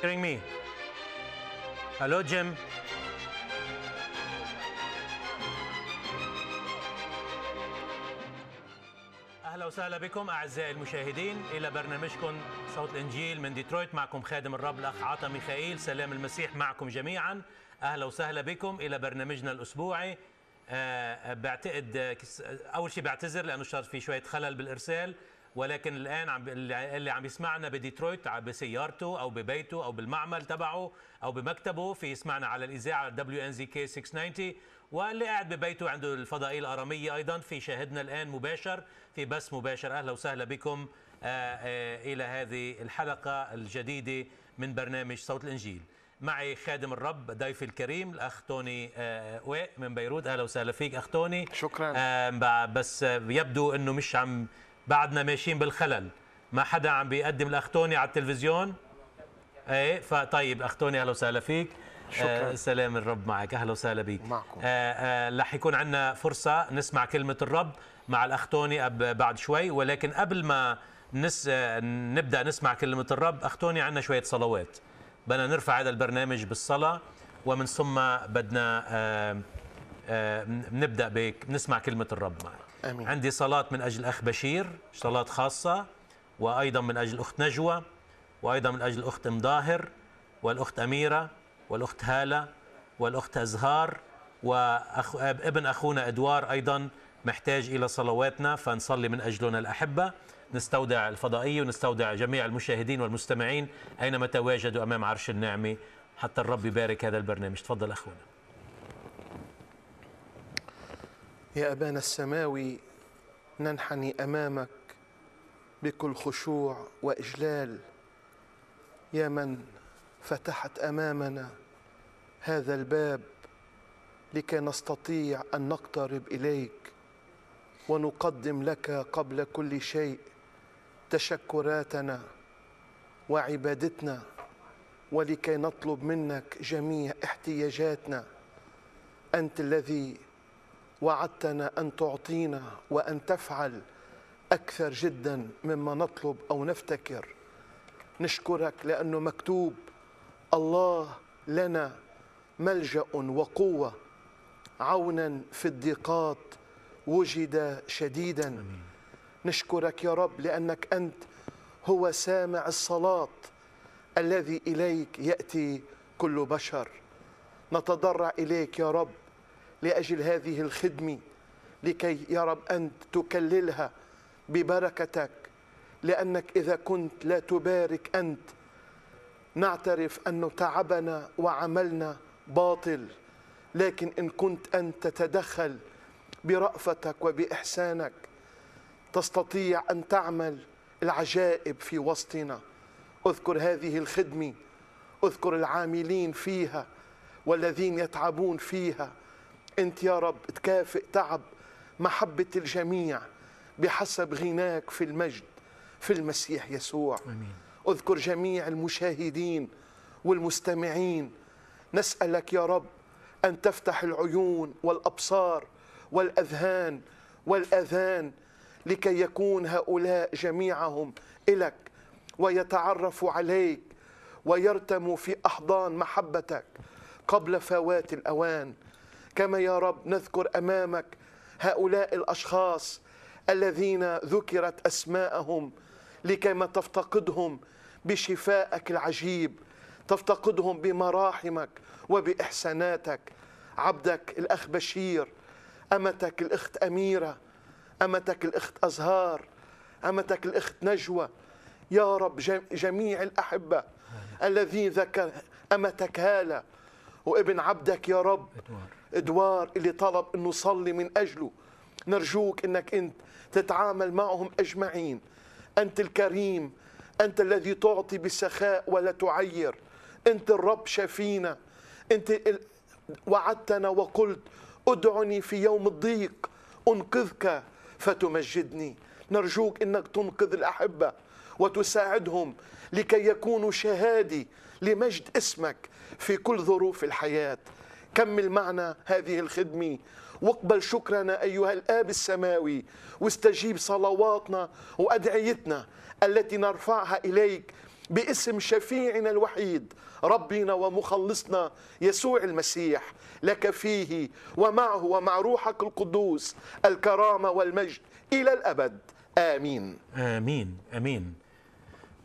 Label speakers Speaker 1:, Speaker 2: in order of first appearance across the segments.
Speaker 1: hearing me? Hello, Jim. اهلا وسهلا بكم اعزائي المشاهدين الى برنامجكم صوت الانجيل من ديترويت معكم خادم الرب الاخ عطا ميخائيل سلام المسيح معكم جميعا اهلا وسهلا بكم الى برنامجنا الاسبوعي أه بعتقد آه، آه، اول شيء بعتذر لانه صار في شويه خلل بالارسال ولكن الان عم اللي عم يسمعنا بديترويت بسيارته او ببيته او بالمعمل تبعه او بمكتبه في يسمعنا على الاذاعه دبليو ان زي كي 690 واللي قاعد ببيته عنده الفضائيه الاراميه ايضا في شاهدنا الان مباشر في بث مباشر اهلا وسهلا بكم آه، آه، الى هذه الحلقه الجديده من برنامج صوت الانجيل. معي خادم الرب ضيفي الكريم الاخ توني آه، وي من بيروت اهلا وسهلا فيك اخ توني شكرا بس يبدو انه مش عم بعدنا ماشيين بالخلل ما حدا عم بيقدم الاختوني على التلفزيون ايه فطيب اختوني اهلا وسهلا فيك شكرا آه سلام الرب معك اهلا وسهلا بك معكم آه آه رح يكون عندنا فرصه نسمع كلمه الرب مع الاختوني بعد شوي ولكن قبل ما نس آه، نبدا نسمع كلمه الرب اختوني عندنا شويه صلوات بدنا نرفع هذا البرنامج بالصلاه ومن ثم بدنا آه آه نبدا بنسمع كلمه الرب معك آمين. عندي صلاة من أجل أخ بشير صلاة خاصة وأيضا من أجل أخت نجوى وأيضا من أجل أخت مظاهر والأخت أميرة والأخت هالة والأخت أزهار وأخ... ابن أخونا أدوار أيضا محتاج إلى صلواتنا فنصلي من أجلنا الأحبة نستودع الفضائي ونستودع جميع المشاهدين والمستمعين أينما تواجدوا أمام عرش النعمة حتى الرب يبارك هذا البرنامج تفضل
Speaker 2: أخونا يا أبانا السماوي ننحني أمامك بكل خشوع وإجلال يا من فتحت أمامنا هذا الباب لكي نستطيع أن نقترب إليك ونقدم لك قبل كل شيء تشكراتنا وعبادتنا ولكي نطلب منك جميع احتياجاتنا أنت الذي وعدتنا أن تعطينا وأن تفعل أكثر جدا مما نطلب أو نفتكر نشكرك لأنه مكتوب الله لنا ملجأ وقوة عونا في الضيقات وجد شديدا أمين. نشكرك يا رب لأنك أنت هو سامع الصلاة الذي إليك يأتي كل بشر نتضرع إليك يا رب لاجل هذه الخدمه لكي يا رب انت تكللها ببركتك لانك اذا كنت لا تبارك انت نعترف أن تعبنا وعملنا باطل لكن إن كنت أن تتدخل برأفتك وبإحسانك تستطيع أن تعمل العجائب في وسطنا أذكر هذه الخدمة أذكر العاملين فيها والذين يتعبون فيها انت يا رب تكافئ تعب محبه الجميع بحسب غناك في المجد في المسيح يسوع امين اذكر جميع المشاهدين والمستمعين نسالك يا رب ان تفتح العيون والابصار والاذهان والاذان لكي يكون هؤلاء جميعهم الك ويتعرفوا عليك ويرتموا في احضان محبتك قبل فوات الاوان كما يا رب نذكر امامك هؤلاء الاشخاص الذين ذكرت اسماءهم لكيما تفتقدهم بشفائك العجيب تفتقدهم بمراحمك وباحساناتك عبدك الاخ بشير امتك الاخت اميره امتك الاخت ازهار امتك الاخت نجوى يا رب جميع الاحبه الذين ذكر امتك هاله وابن عبدك يا رب ادوار اللي طلب انه نصلي من أجله نرجوك أنك أنت تتعامل معهم أجمعين أنت الكريم أنت الذي تعطي بسخاء ولا تعير أنت الرب شفينا أنت وعدتنا وقلت ادعني في يوم الضيق أنقذك فتمجدني نرجوك أنك تنقذ الأحبة وتساعدهم لكي يكونوا شهادي لمجد اسمك في كل ظروف الحياه كمل معنا هذه الخدمه واقبل شكرنا ايها الاب السماوي واستجيب صلواتنا وادعيتنا التي نرفعها اليك باسم شفيعنا الوحيد ربنا ومخلصنا يسوع المسيح لك فيه ومعه ومع روحك القدوس الكرامه والمجد الى الابد امين امين امين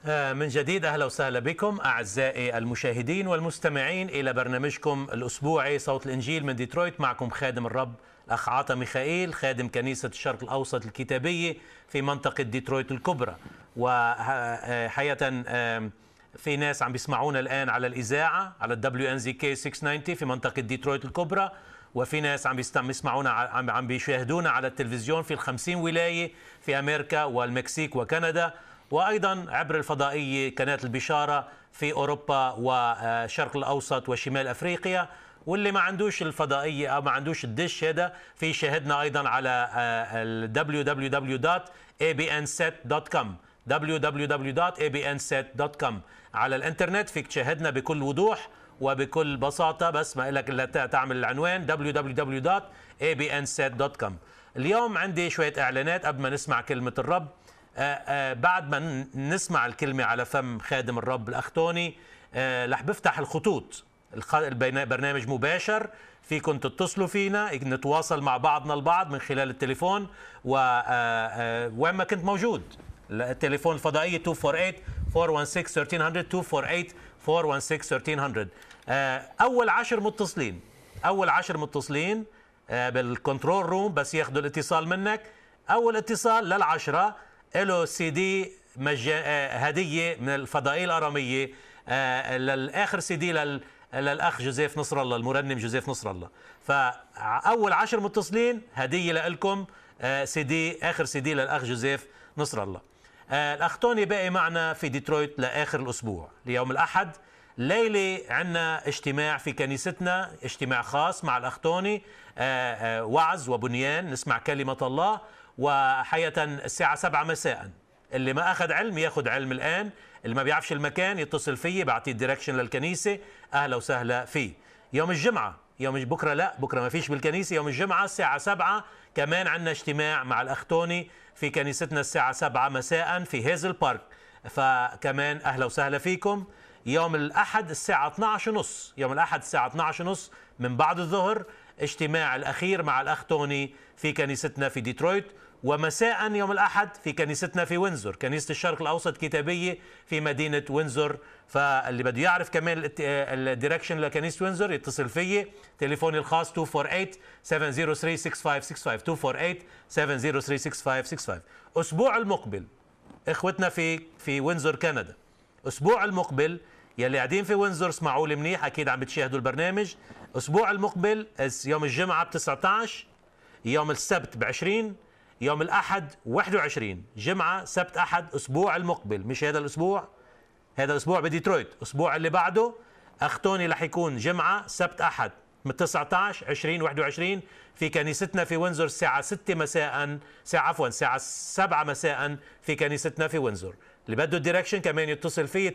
Speaker 1: آه، من جديد اهلا وسهلا بكم اعزائي المشاهدين والمستمعين الى برنامجكم الاسبوعي صوت الانجيل من ديترويت معكم خادم الرب الاخ عطا ميخائيل خادم كنيسه الشرق الاوسط الكتابيه في منطقه ديترويت الكبرى وحياة آه، في ناس عم بيسمعونا الان على الاذاعه على الدبليو ان زي كي 690 في منطقه ديترويت الكبرى وفي ناس عم بيسمعونا عم بيشاهدونا على التلفزيون في الخمسين ولايه في امريكا والمكسيك وكندا وأيضا عبر الفضائية قناة البشارة في أوروبا وشرق الأوسط وشمال أفريقيا واللي ما عندوش الفضائية أو ما عندوش الدش هذا في شاهدنا أيضا على آه، www.abnset.com www.abnset.com على الانترنت فيك تشاهدنا بكل وضوح وبكل بساطة بس ما لك إلا تعمل العنوان www.abnset.com اليوم عندي شوية إعلانات قبل ما نسمع كلمة الرب آه، آه، بعد ما نسمع الكلمة على فم خادم الرب الأخ توني آه، رح بفتح الخطوط البرنامج مباشر فيكم تتصلوا فينا نتواصل مع بعضنا البعض من خلال التليفون وين ما كنت موجود التليفون الفضائي 248 416 1300 248 416 1300 اول عشر متصلين اول عشر متصلين بالكنترول روم بس ياخذوا الاتصال منك اول اتصال للعشره له سي دي آه، هديه من الفضائيه الاراميه آه، للاخر سي دي لل للاخ جوزيف نصر الله المرنم جوزيف نصر الله فاول عشر متصلين هديه لكم آه، سي دي اخر سي دي للاخ جوزيف نصر الله الاخ توني باقي معنا في ديترويت لاخر الاسبوع ليوم الاحد ليلة عنا اجتماع في كنيستنا اجتماع خاص مع الأخ توني وعز وبنيان نسمع كلمة الله وحقيقة الساعة سبعة مساء اللي ما أخذ علم ياخذ علم الآن اللي ما بيعرفش المكان يتصل فيي بعطيه الديركشن للكنيسة أهلا وسهلا فيه يوم الجمعة يوم بكرة لا بكرة ما فيش بالكنيسة يوم الجمعة الساعة سبعة كمان عندنا اجتماع مع الأخ توني في كنيستنا الساعة سبعة مساء في هيزل بارك فكمان أهلا وسهلا فيكم يوم الأحد الساعة 12 ونص يوم الأحد الساعة 12 ونص من بعد الظهر اجتماع الأخير مع الأخ توني في كنيستنا في ديترويت ومساء يوم الأحد في كنيستنا في وينزور كنيسة الشرق الأوسط كتابية في مدينة وينزور فاللي بده يعرف كمان الديركشن آه، لكنيسة وينزور يتصل فيي تليفوني الخاص 248-703-6565 248-703-6565 أسبوع المقبل إخوتنا في في وينزور كندا أسبوع المقبل يلي قاعدين في وينزور اسمعوا لي منيح أكيد عم بتشاهدوا البرنامج أسبوع المقبل يوم الجمعة ب 19 يوم السبت ب 20 يوم الأحد 21 جمعة سبت أحد أسبوع المقبل مش هذا الأسبوع هذا الأسبوع بديترويت الأسبوع اللي بعده أختوني رح يكون جمعة سبت أحد من 19 20 21 في كنيستنا في وينزور الساعة 6 مساء ساعة عفوا الساعة 7 مساء في كنيستنا في وينزور اللي بده الديركشن كمان يتصل في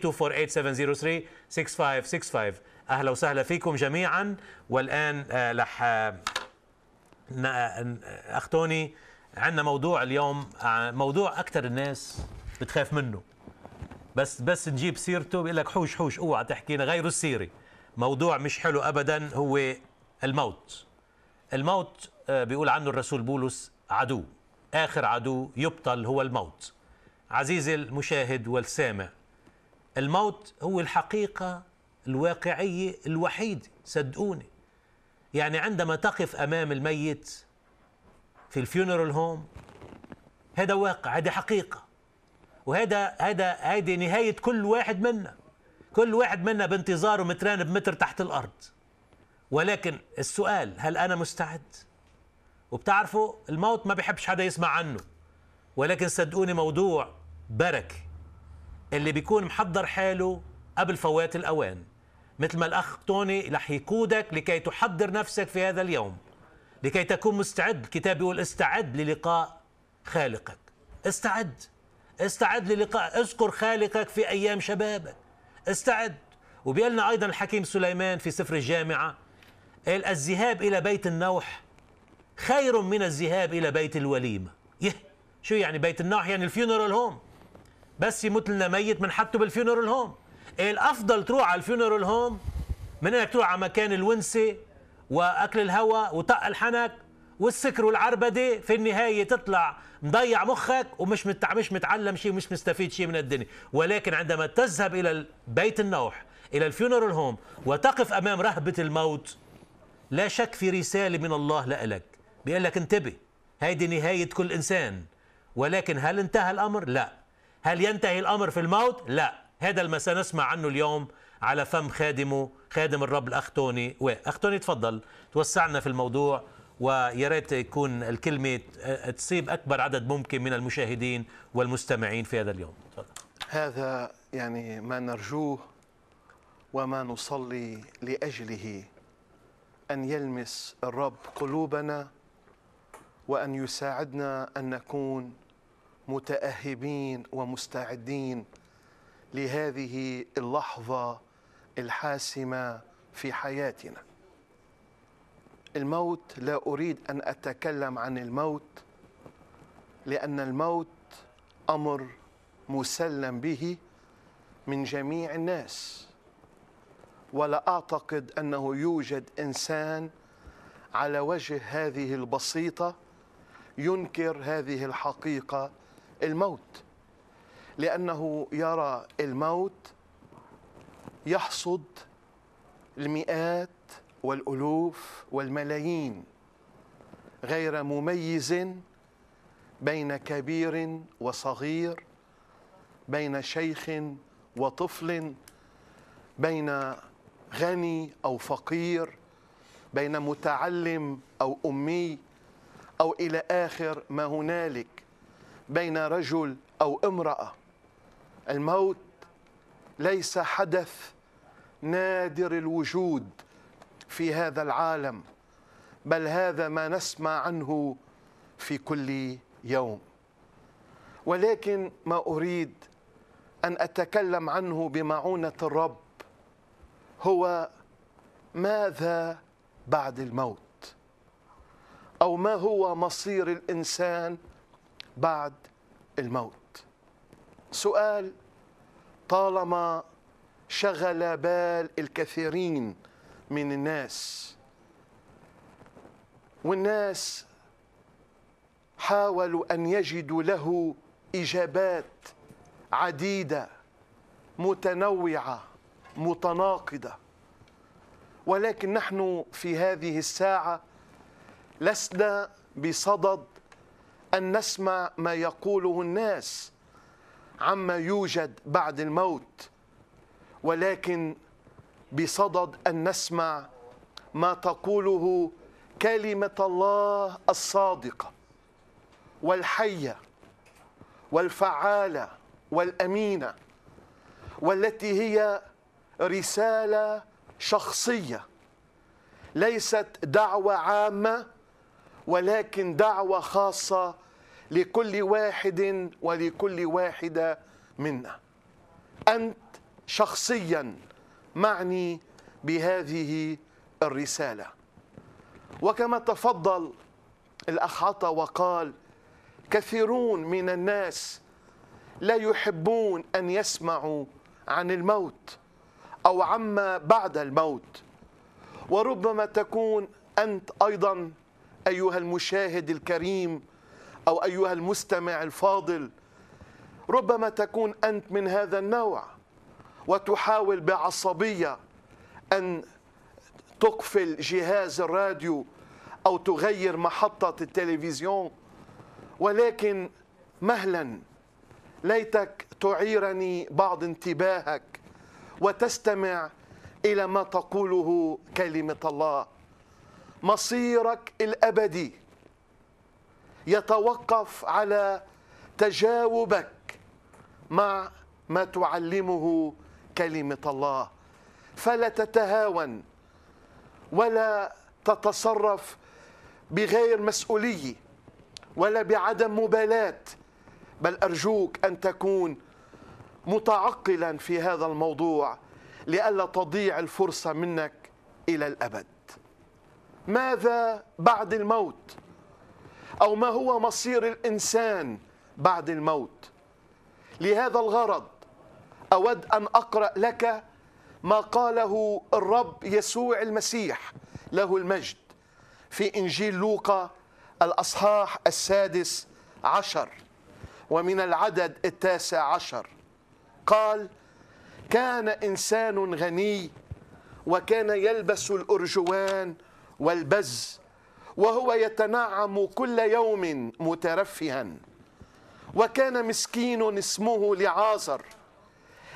Speaker 1: 248-703-6565 أهلا وسهلا فيكم جميعا والآن رح آه، لح آه, آه،, آه، أختوني عندنا موضوع اليوم آه، موضوع اكثر الناس بتخاف منه بس بس نجيب سيرته بيقول لك حوش حوش اوعى تحكينا غير السيره موضوع مش حلو ابدا هو الموت الموت آه، بيقول عنه الرسول بولس عدو اخر عدو يبطل هو الموت عزيزي المشاهد والسامع الموت هو الحقيقه الواقعيه الوحيده صدقوني يعني عندما تقف امام الميت في الفيونرال هوم هذا واقع هذا حقيقه وهذا هذا هذه نهايه كل واحد منا كل واحد منا بانتظاره متران بمتر تحت الارض ولكن السؤال هل انا مستعد وبتعرفوا الموت ما بيحبش حدا يسمع عنه ولكن صدقوني موضوع بركه اللي بيكون محضر حاله قبل فوات الاوان مثل ما الاخ توني رح يقودك لكي تحضر نفسك في هذا اليوم لكي تكون مستعد الكتاب بيقول استعد للقاء خالقك استعد استعد للقاء اذكر خالقك في ايام شبابك استعد وبيقلنا ايضا الحكيم سليمان في سفر الجامعه قال الذهاب الى بيت النوح خير من الذهاب الى بيت الوليمه يه شو يعني بيت النوح يعني الفيونرال هوم بس يموت لنا ميت بنحطه بالفيونرال هوم قال افضل تروح على الفيونرال هوم من انك تروح على مكان الونسه واكل الهواء وطق الحنك والسكر والعربده في النهايه تطلع مضيع مخك ومش مش متعلم شيء ومش مستفيد شيء من الدنيا ولكن عندما تذهب الى بيت النوح الى الفيونرال هوم وتقف امام رهبه الموت لا شك في رساله من الله لك بيقول لك انتبه هيدي نهايه كل انسان ولكن هل انتهى الامر لا هل ينتهي الامر في الموت لا هذا ما سنسمع عنه اليوم على فم خادمه خادم الرب الاخ توني واخ توني تفضل توسعنا في الموضوع ويا ريت يكون الكلمه تصيب اكبر عدد ممكن من المشاهدين والمستمعين في هذا اليوم تفضل.
Speaker 2: هذا يعني ما نرجوه وما نصلي لاجله ان يلمس الرب قلوبنا وان يساعدنا ان نكون متاهبين ومستعدين لهذه اللحظه الحاسمه في حياتنا الموت لا اريد ان اتكلم عن الموت لان الموت امر مسلم به من جميع الناس ولا اعتقد انه يوجد انسان على وجه هذه البسيطه ينكر هذه الحقيقه الموت لانه يرى الموت يحصد المئات والالوف والملايين غير مميز بين كبير وصغير بين شيخ وطفل بين غني او فقير بين متعلم او امي او الى اخر ما هنالك بين رجل او امراه الموت ليس حدث نادر الوجود في هذا العالم بل هذا ما نسمع عنه في كل يوم ولكن ما اريد ان اتكلم عنه بمعونه الرب هو ماذا بعد الموت او ما هو مصير الانسان بعد الموت سؤال طالما شغل بال الكثيرين من الناس والناس حاولوا ان يجدوا له اجابات عديده متنوعه متناقضه ولكن نحن في هذه الساعه لسنا بصدد ان نسمع ما يقوله الناس عما يوجد بعد الموت ولكن بصدد ان نسمع ما تقوله كلمه الله الصادقه والحيه والفعاله والامينه والتي هي رساله شخصيه ليست دعوه عامه ولكن دعوه خاصه لكل واحد ولكل واحدة منا أنت شخصيا معني بهذه الرسالة وكما تفضل الأخ عطا وقال كثيرون من الناس لا يحبون أن يسمعوا عن الموت أو عما بعد الموت وربما تكون أنت أيضا أيها المشاهد الكريم أو أيها المستمع الفاضل ربما تكون أنت من هذا النوع وتحاول بعصبية أن تقفل جهاز الراديو أو تغير محطة التلفزيون ولكن مهلا ليتك تعيرني بعض انتباهك وتستمع إلى ما تقوله كلمة الله مصيرك الأبدي يتوقف على تجاوبك مع ما تعلمه كلمه الله فلا تتهاون ولا تتصرف بغير مسؤوليه ولا بعدم مبالاه بل ارجوك ان تكون متعقلا في هذا الموضوع لئلا تضيع الفرصه منك الى الابد ماذا بعد الموت أو ما هو مصير الإنسان بعد الموت لهذا الغرض أود أن أقرأ لك ما قاله الرب يسوع المسيح له المجد في إنجيل لوقا الأصحاح السادس عشر ومن العدد التاسع عشر قال كان إنسان غني وكان يلبس الأرجوان والبز وهو يتنعم كل يوم مترفها وكان مسكين اسمه لعازر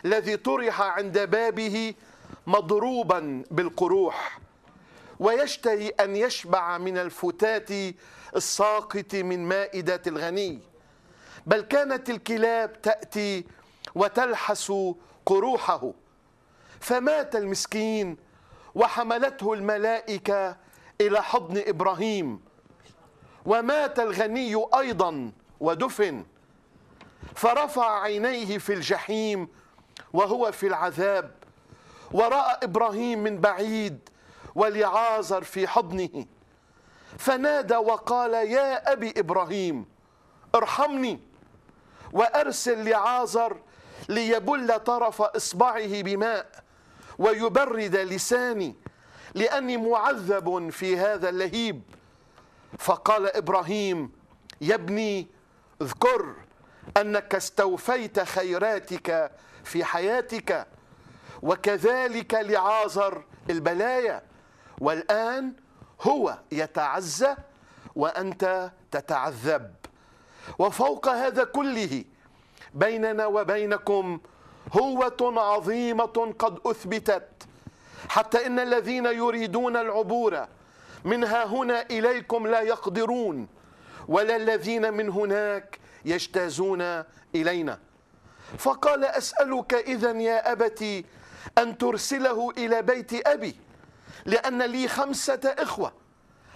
Speaker 2: الذي طرح عند بابه مضروبا بالقروح ويشتهي ان يشبع من الفتات الساقط من مائده الغني بل كانت الكلاب تاتي وتلحس قروحه فمات المسكين وحملته الملائكه إلى حضن إبراهيم ومات الغني أيضا ودفن فرفع عينيه في الجحيم وهو في العذاب ورأى إبراهيم من بعيد وليعازر في حضنه فنادى وقال يا أبي إبراهيم ارحمني وأرسل لعازر ليبل طرف إصبعه بماء ويبرد لساني لأني معذب في هذا اللهيب فقال إبراهيم يا ابني اذكر أنك استوفيت خيراتك في حياتك وكذلك لعازر البلايا والآن هو يتعزى وأنت تتعذب وفوق هذا كله بيننا وبينكم هوة عظيمة قد أثبتت حتى إن الذين يريدون العبور من هنا إليكم لا يقدرون ولا الذين من هناك يجتازون إلينا فقال أسألك إذا يا أبتي أن ترسله إلى بيت أبي لأن لي خمسة إخوة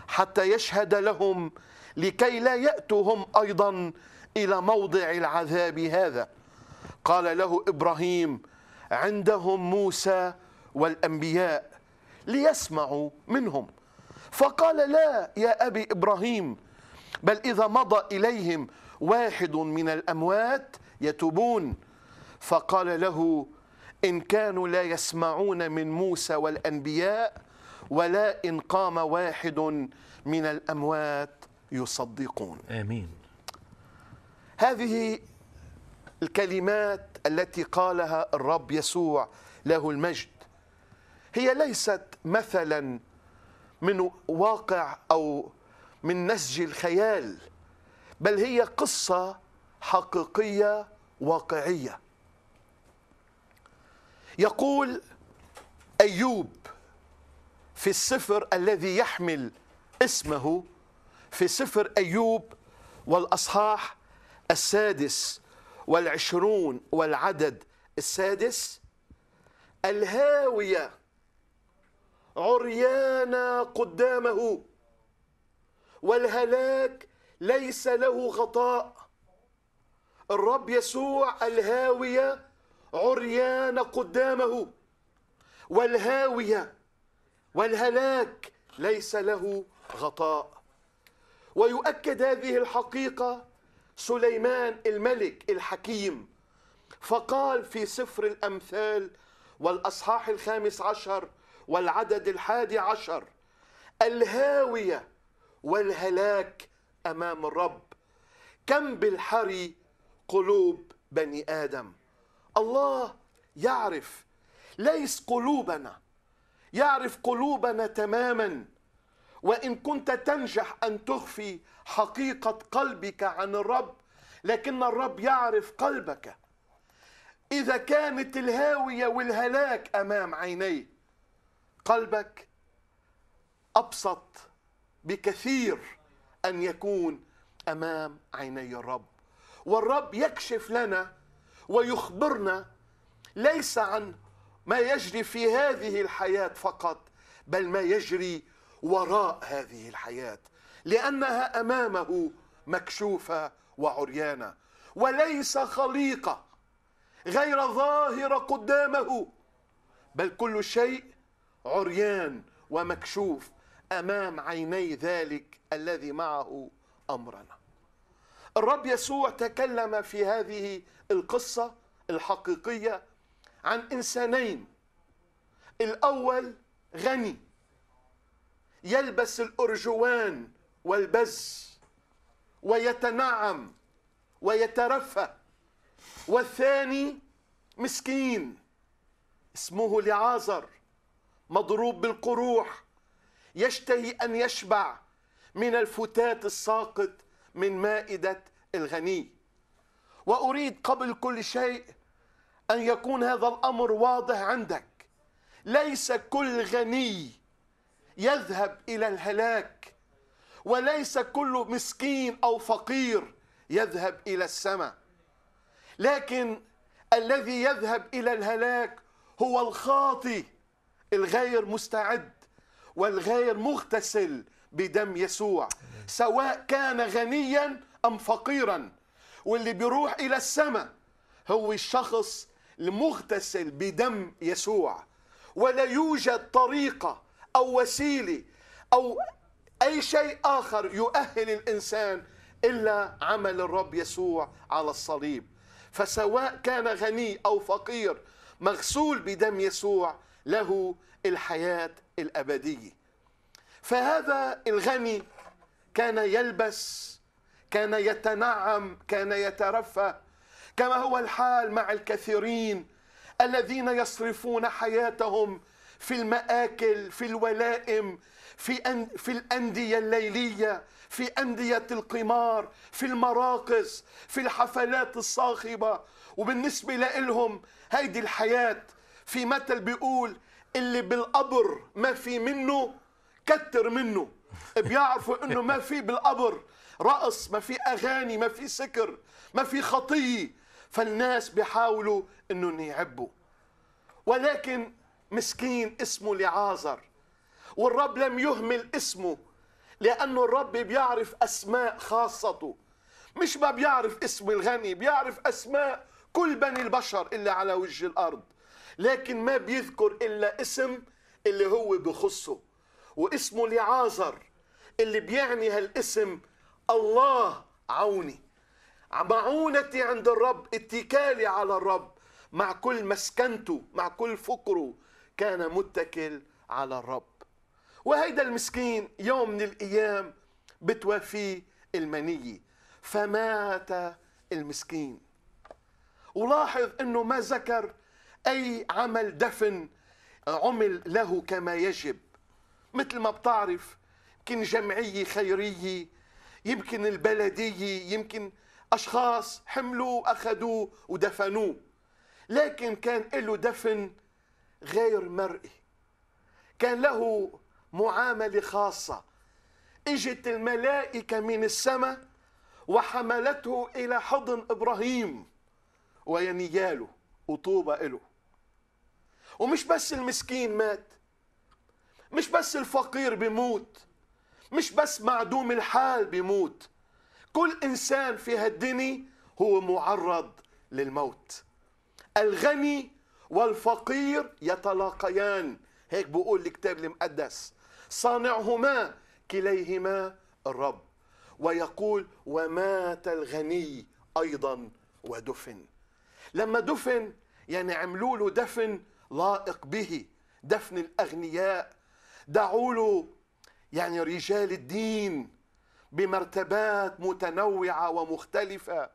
Speaker 2: حتى يشهد لهم لكي لا يأتوا هم أيضا إلى موضع العذاب هذا قال له إبراهيم عندهم موسى والأنبياء ليسمعوا منهم فقال لا يا أبي إبراهيم بل إذا مضى إليهم واحد من الأموات يتوبون فقال له إن كانوا لا يسمعون من موسى والأنبياء ولا إن قام واحد من الأموات يصدقون آمين هذه الكلمات التي قالها الرب يسوع له المجد هي ليست مثلا من واقع او من نسج الخيال بل هي قصه حقيقيه واقعيه يقول ايوب في السفر الذي يحمل اسمه في سفر ايوب والاصحاح السادس والعشرون والعدد السادس الهاويه عريانا قدامه والهلاك ليس له غطاء الرب يسوع الهاوية عريان قدامه والهاوية والهلاك ليس له غطاء ويؤكد هذه الحقيقة سليمان الملك الحكيم فقال في سفر الأمثال والأصحاح الخامس عشر والعدد الحادي عشر الهاوية والهلاك أمام الرب كم بالحري قلوب بني آدم الله يعرف ليس قلوبنا يعرف قلوبنا تماما وإن كنت تنجح أن تخفي حقيقة قلبك عن الرب لكن الرب يعرف قلبك إذا كانت الهاوية والهلاك أمام عينيك قلبك ابسط بكثير ان يكون امام عيني الرب والرب يكشف لنا ويخبرنا ليس عن ما يجري في هذه الحياه فقط بل ما يجري وراء هذه الحياه لانها امامه مكشوفه وعريانه وليس خليقه غير ظاهره قدامه بل كل شيء عريان ومكشوف امام عيني ذلك الذي معه امرنا الرب يسوع تكلم في هذه القصه الحقيقيه عن انسانين الاول غني يلبس الارجوان والبز ويتنعم ويترفه والثاني مسكين اسمه لعازر مضروب بالقروح يشتهي ان يشبع من الفتات الساقط من مائده الغني واريد قبل كل شيء ان يكون هذا الامر واضح عندك ليس كل غني يذهب الى الهلاك وليس كل مسكين او فقير يذهب الى السماء لكن الذي يذهب الى الهلاك هو الخاطئ الغير مستعد والغير مغتسل بدم يسوع سواء كان غنيا أم فقيرا واللي بيروح إلى السماء هو الشخص المغتسل بدم يسوع ولا يوجد طريقة أو وسيلة أو أي شيء آخر يؤهل الإنسان إلا عمل الرب يسوع على الصليب فسواء كان غني أو فقير مغسول بدم يسوع له الحياة الأبدية فهذا الغني كان يلبس كان يتنعم كان يترفه كما هو الحال مع الكثيرين الذين يصرفون حياتهم في المآكل في الولائم في أن في الأندية الليلية في أندية القمار في المراقص في الحفلات الصاخبة وبالنسبة لهم هيدي الحياة في مثل بيقول اللي بالقبر ما في منه كتر منه بيعرفوا انه ما في بالقبر رقص ما في اغاني ما في سكر ما في خطيه فالناس بيحاولوا انهم يعبوا ولكن مسكين اسمه لعازر والرب لم يهمل اسمه لانه الرب بيعرف اسماء خاصته مش ما بيعرف اسم الغني بيعرف اسماء كل بني البشر اللي على وجه الارض لكن ما بيذكر إلا اسم اللي هو بخصه واسمه لعازر اللي بيعني هالاسم الله عوني معونتي عند الرب اتكالي على الرب مع كل مسكنته مع كل فقره كان متكل على الرب وهيدا المسكين يوم من الأيام بتوافيه المنية فمات المسكين ولاحظ أنه ما ذكر أي عمل دفن عمل له كما يجب مثل ما بتعرف يمكن جمعية خيرية يمكن البلدية يمكن أشخاص حملوا أخذوا ودفنوه لكن كان له دفن غير مرئي كان له معاملة خاصة اجت الملائكة من السماء وحملته إلى حضن إبراهيم وينياله وطوبى له ومش بس المسكين مات مش بس الفقير بيموت مش بس معدوم الحال بيموت كل إنسان في هالدنيا هو معرض للموت الغني والفقير يتلاقيان هيك بقول الكتاب المقدس صانعهما كليهما الرب ويقول ومات الغني ايضا ودفن لما دفن يعني عملوا له دفن لائق به دفن الأغنياء دعوا له يعني رجال الدين بمرتبات متنوعة ومختلفة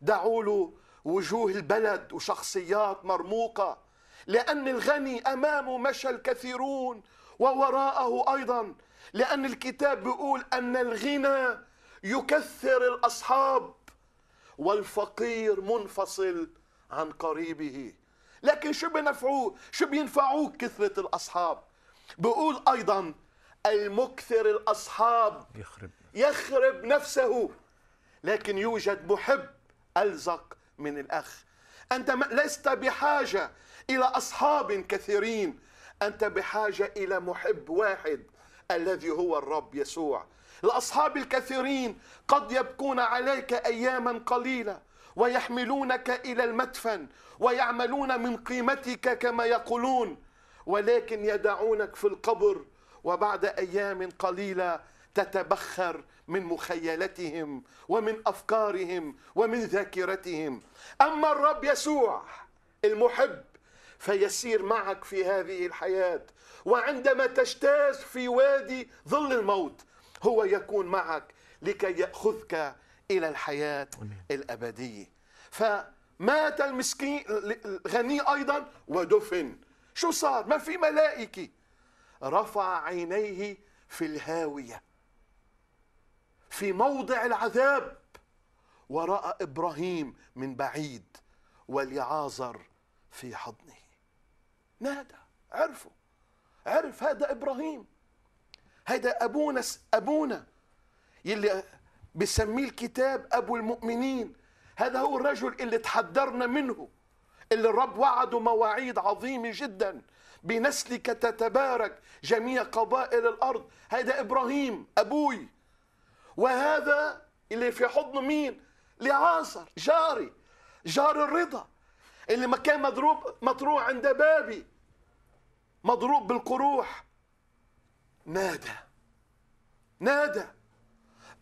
Speaker 2: دعوا له وجوه البلد وشخصيات مرموقة لأن الغني أمامه مشى الكثيرون ووراءه أيضا لأن الكتاب بيقول أن الغنى يكثر الأصحاب والفقير منفصل عن قريبه لكن شو بينفعوه شو بينفعوك كثرة الأصحاب بقول أيضا المكثر الأصحاب يخرب يخرب نفسه لكن يوجد محب ألزق من الأخ أنت لست بحاجة إلى أصحاب كثيرين أنت بحاجة إلى محب واحد الذي هو الرب يسوع الأصحاب الكثيرين قد يبكون عليك أياما قليلة ويحملونك إلى المدفن ويعملون من قيمتك كما يقولون ولكن يدعونك في القبر وبعد أيام قليلة تتبخر من مخيلتهم ومن أفكارهم ومن ذاكرتهم أما الرب يسوع المحب فيسير معك في هذه الحياة وعندما تجتاز في وادي ظل الموت هو يكون معك لكي يأخذك إلى الحياة الأبدية فمات المسكين الغني أيضا ودفن شو صار ما في ملائكة رفع عينيه في الهاوية في موضع العذاب ورأى إبراهيم من بعيد وليعاذر في حضنه نادى عرفه عرف هذا إبراهيم هذا أبونا أبونا يلي بسميه الكتاب ابو المؤمنين هذا هو الرجل اللي تحذرنا منه اللي الرب وعده مواعيد عظيمه جدا بنسلك تتبارك جميع قبائل الارض هذا ابراهيم ابوي وهذا اللي في حضنه مين لعازر جاري جار الرضا اللي ما كان مضروب مطروح عند بابي مضروب بالقروح نادى نادى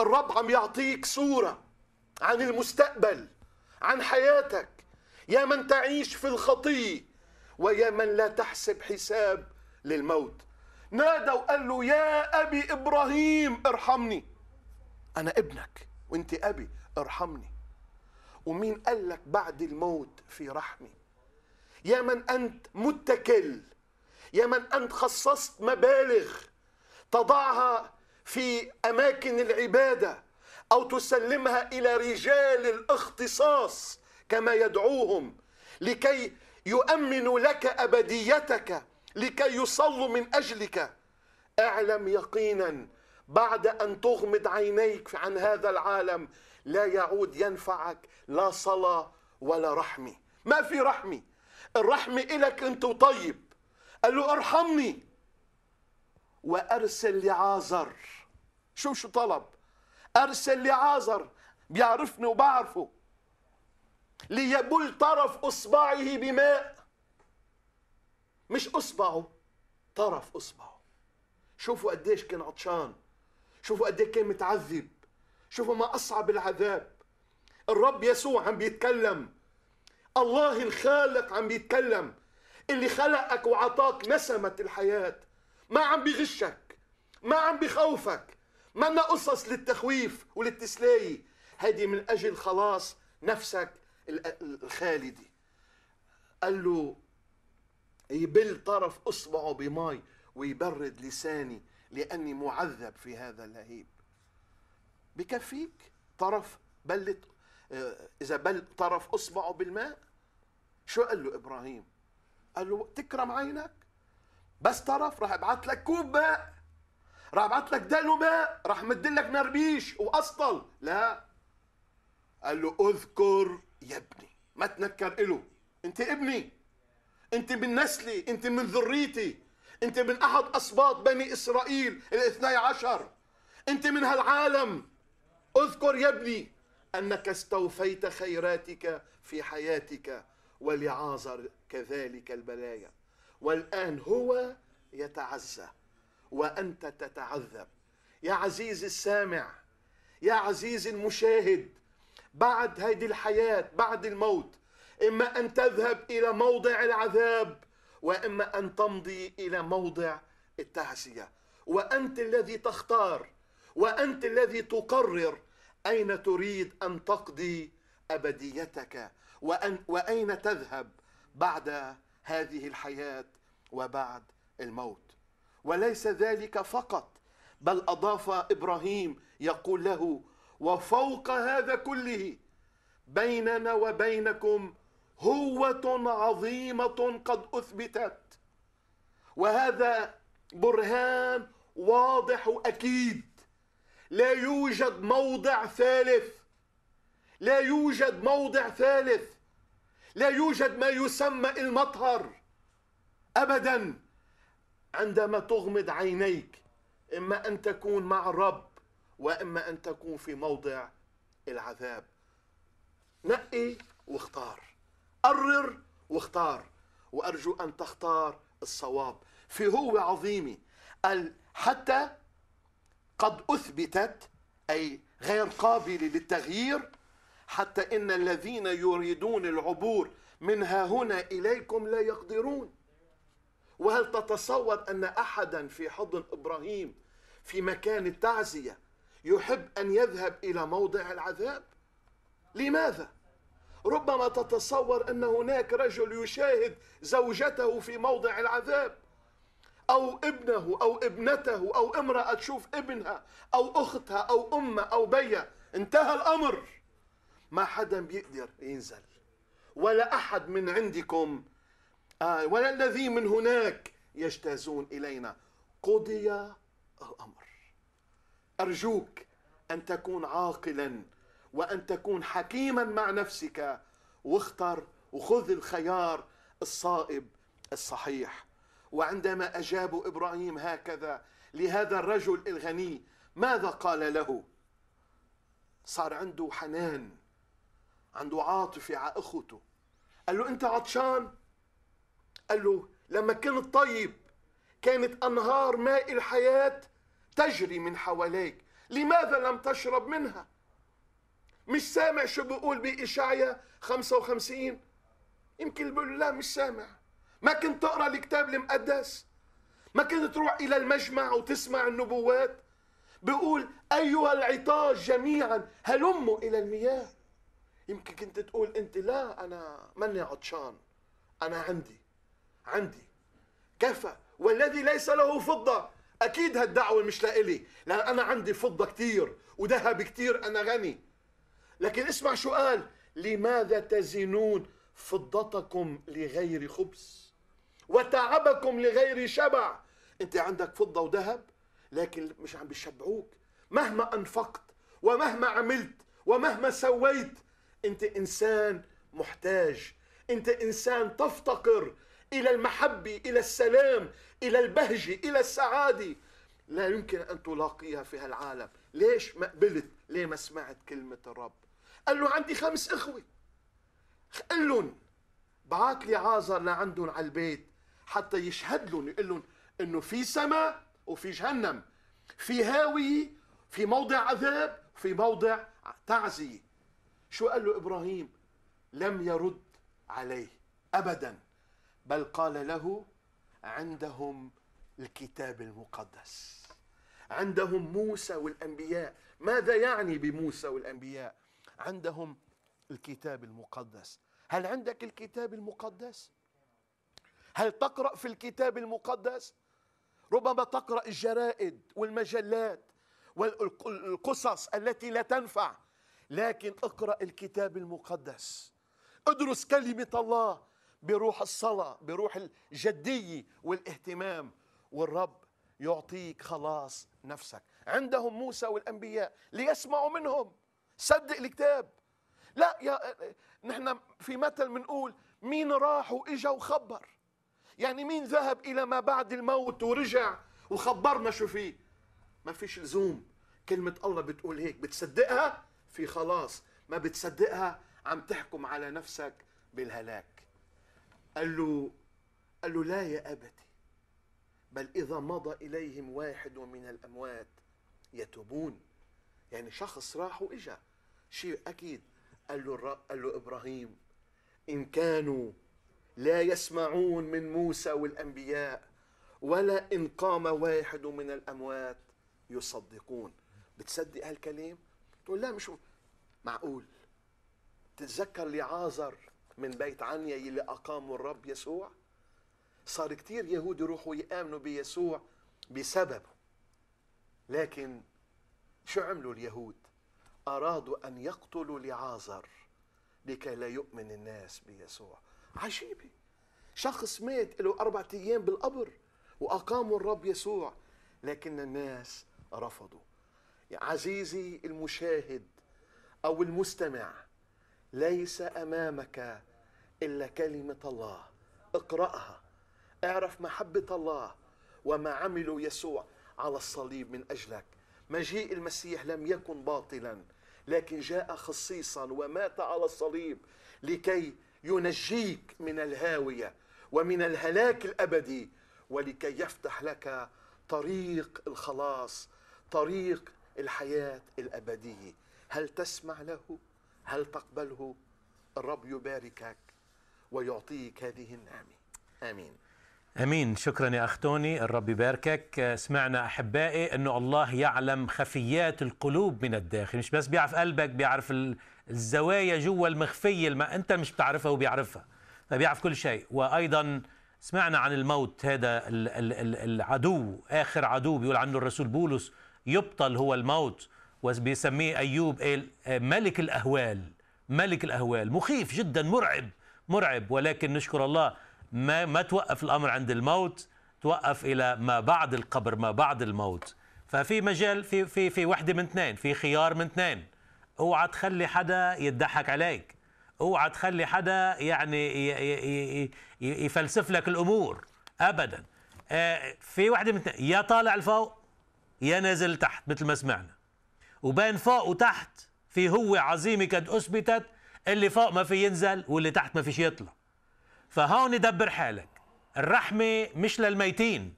Speaker 2: الرب عم يعطيك صورة عن المستقبل عن حياتك يا من تعيش في الخطية ويا من لا تحسب حساب للموت نادى وقال له يا أبي إبراهيم ارحمني أنا ابنك وانت أبي ارحمني ومين قال لك بعد الموت في رحمي يا من أنت متكل يا من أنت خصصت مبالغ تضعها في أماكن العبادة أو تسلمها إلى رجال الاختصاص كما يدعوهم لكي يؤمنوا لك أبديتك لكي يصلوا من أجلك اعلم يقينا بعد أن تغمض عينيك عن هذا العالم لا يعود ينفعك لا صلاة ولا رحمة ما في رحمة الرحمة إلك أنت وطيب قال له ارحمني وأرسل لعازر شوف شو طلب أرسل لعازر بيعرفني وبعرفه ليبل طرف إصبعه بماء مش إصبعه طرف إصبعه شوفوا قديش كان عطشان شوفوا قديش كان متعذب شوفوا ما أصعب العذاب الرب يسوع عم بيتكلم الله الخالق عم بيتكلم اللي خلقك وعطاك نسمة الحياة ما عم بغشك ما عم ما منا قصص للتخويف وللتسلاية هذه من أجل خلاص نفسك الخالدي قال له يبل طرف إصبعه بماء ويبرد لساني لأني معذب في هذا اللهيب بكفيك طرف بلت آه، إذا بل طرف إصبعه بالماء شو قال له إبراهيم قال له تكرم عينك بس طرف راح ابعث لك كوب ماء راح ابعث لك دلو ماء راح مد لك نربيش واسطل لا قال له اذكر يا ابني ما تنكر له انت ابني انت من نسلي انت من ذريتي انت من احد اسباط بني اسرائيل الاثني عشر انت من هالعالم اذكر يا ابني انك استوفيت خيراتك في حياتك ولعازر كذلك البلايا والآن هو يتعزى وأنت تتعذب يا عزيزي السامع يا عزيزي المشاهد بعد هذه الحياة بعد الموت إما أن تذهب إلى موضع العذاب وإما أن تمضي إلى موضع التعزية وأنت الذي تختار وأنت الذي تقرر أين تريد أن تقضي أبديتك وأن وأين تذهب بعد هذه الحياه وبعد الموت وليس ذلك فقط بل اضاف ابراهيم يقول له وفوق هذا كله بيننا وبينكم هوه عظيمه قد اثبتت وهذا برهان واضح واكيد لا يوجد موضع ثالث لا يوجد موضع ثالث لا يوجد ما يسمى المطهر ابدا عندما تغمض عينيك اما ان تكون مع الرب واما ان تكون في موضع العذاب نقي واختار قرر واختار وارجو ان تختار الصواب في هو عظيمي قال حتى قد اثبتت اي غير قابله للتغيير حتى إن الذين يريدون العبور منها هنا إليكم لا يقدرون وهل تتصور أن أحدا في حضن إبراهيم في مكان التعزية يحب أن يذهب إلى موضع العذاب لماذا؟ ربما تتصور أن هناك رجل يشاهد زوجته في موضع العذاب أو ابنه أو ابنته أو امرأة تشوف ابنها أو أختها أو أمه أو بيه انتهى الأمر ما حدا بيقدر ينزل ولا أحد من عندكم آه، ولا الذي من هناك يجتازون إلينا قضي الأمر أرجوك أن تكون عاقلا وأن تكون حكيما مع نفسك واختر وخذ الخيار الصائب الصحيح وعندما أجابوا إبراهيم هكذا لهذا الرجل الغني ماذا قال له صار عنده حنان عنده عاطفة على أخوته قال له أنت عطشان قال له لما كنت طيب كانت أنهار ماء الحياة تجري من حواليك لماذا لم تشرب منها مش سامع شو بيقول بإشعيا 55 يمكن بيقول لا مش سامع ما كنت تقرأ الكتاب المقدس ما كنت تروح إلى المجمع وتسمع النبوات بيقول أيها العطاش جميعا هلموا إلى المياه يمكن كنت تقول انت لا انا ماني عطشان انا عندي عندي كفى والذي ليس له فضه اكيد هالدعوه مش لإلي لان انا عندي فضه كثير وذهب كثير انا غني لكن اسمع شو قال لماذا تزنون فضتكم لغير خبز وتعبكم لغير شبع انت عندك فضه وذهب لكن مش عم بيشبعوك مهما انفقت ومهما عملت ومهما سويت انت انسان محتاج انت انسان تفتقر الى المحبه الى السلام الى البهجه الى السعاده لا يمكن ان تلاقيها في هالعالم ليش ما قبلت ليه ما سمعت كلمه الرب قال له عندي خمس اخوه قال لهم بعت لي عازر لعندهم على البيت حتى يشهد لهم يقول لهم انه في سماء وفي جهنم في هاويه في موضع عذاب في موضع تعزيه شو قال له ابراهيم لم يرد عليه ابدا بل قال له عندهم الكتاب المقدس عندهم موسى والانبياء ماذا يعني بموسى والانبياء عندهم الكتاب المقدس هل عندك الكتاب المقدس هل تقرا في الكتاب المقدس ربما تقرا الجرائد والمجلات والقصص التي لا تنفع لكن اقرأ الكتاب المقدس ادرس كلمة الله بروح الصلاة بروح الجدية والاهتمام والرب يعطيك خلاص نفسك عندهم موسى والأنبياء ليسمعوا منهم صدق الكتاب لا يا نحن في مثل بنقول مين راح واجا وخبر يعني مين ذهب الى ما بعد الموت ورجع وخبرنا شو فيه ما فيش لزوم كلمة الله بتقول هيك بتصدقها في خلاص ما بتصدقها عم تحكم على نفسك بالهلاك قال له قال له لا يا أبتي بل إذا مضى إليهم واحد من الأموات يتوبون يعني شخص راح وإجا شيء أكيد قال له, قال له إبراهيم إن كانوا لا يسمعون من موسى والأنبياء ولا إن قام واحد من الأموات يصدقون بتصدق هالكلام تقول لا مش معقول تتذكر لعازر من بيت عنيا اللي اقامه الرب يسوع صار كتير يهود يروحوا يامنوا بيسوع بسببه لكن شو عملوا اليهود ارادوا ان يقتلوا لعازر لكي لا يؤمن الناس بيسوع عجيبه شخص مات له أربعة أيام بالقبر وأقاموا الرب يسوع لكن الناس رفضوا عزيزي المشاهد او المستمع ليس امامك الا كلمه الله اقراها اعرف محبه الله وما عمله يسوع على الصليب من اجلك مجيء المسيح لم يكن باطلا لكن جاء خصيصا ومات على الصليب لكي ينجيك من الهاويه ومن الهلاك الابدي ولكي يفتح لك طريق الخلاص طريق الحياة الأبدية هل تسمع له هل تقبله الرب يباركك ويعطيك هذه النعمة آمين
Speaker 1: امين شكرا يا اخ توني الرب يباركك سمعنا احبائي انه الله يعلم خفيات القلوب من الداخل مش بس بيعرف قلبك بيعرف الزوايا جوا المخفيه ما انت مش بتعرفها وبيعرفها فبيعرف كل شيء وايضا سمعنا عن الموت هذا العدو اخر عدو بيقول عنه الرسول بولس يبطل هو الموت وبيسميه أيوب آه، ملك الأهوال ملك الأهوال مخيف جدا مرعب مرعب ولكن نشكر الله ما, ما توقف الأمر عند الموت توقف إلى ما بعد القبر ما بعد الموت ففي مجال في في في وحده من اثنين في خيار من اثنين اوعى تخلي حدا يضحك عليك اوعى تخلي حدا يعني يفلسف لك الامور ابدا آه، في وحده من اثنين يا طالع لفوق ينزل تحت مثل ما سمعنا وبين فوق وتحت في هو عظيمة قد أثبتت اللي فوق ما في ينزل واللي تحت ما فيش يطلع فهون دبر حالك الرحمة مش للميتين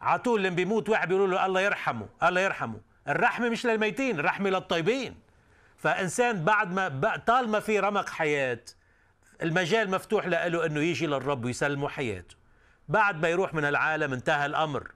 Speaker 1: عطول اللي بيموت واحد بيقولوا له الله يرحمه الله يرحمه الرحمة مش للميتين الرحمة للطيبين فإنسان بعد ما طالما في رمق حياة المجال مفتوح له أنه يجي للرب ويسلمه حياته بعد ما يروح من العالم انتهى الأمر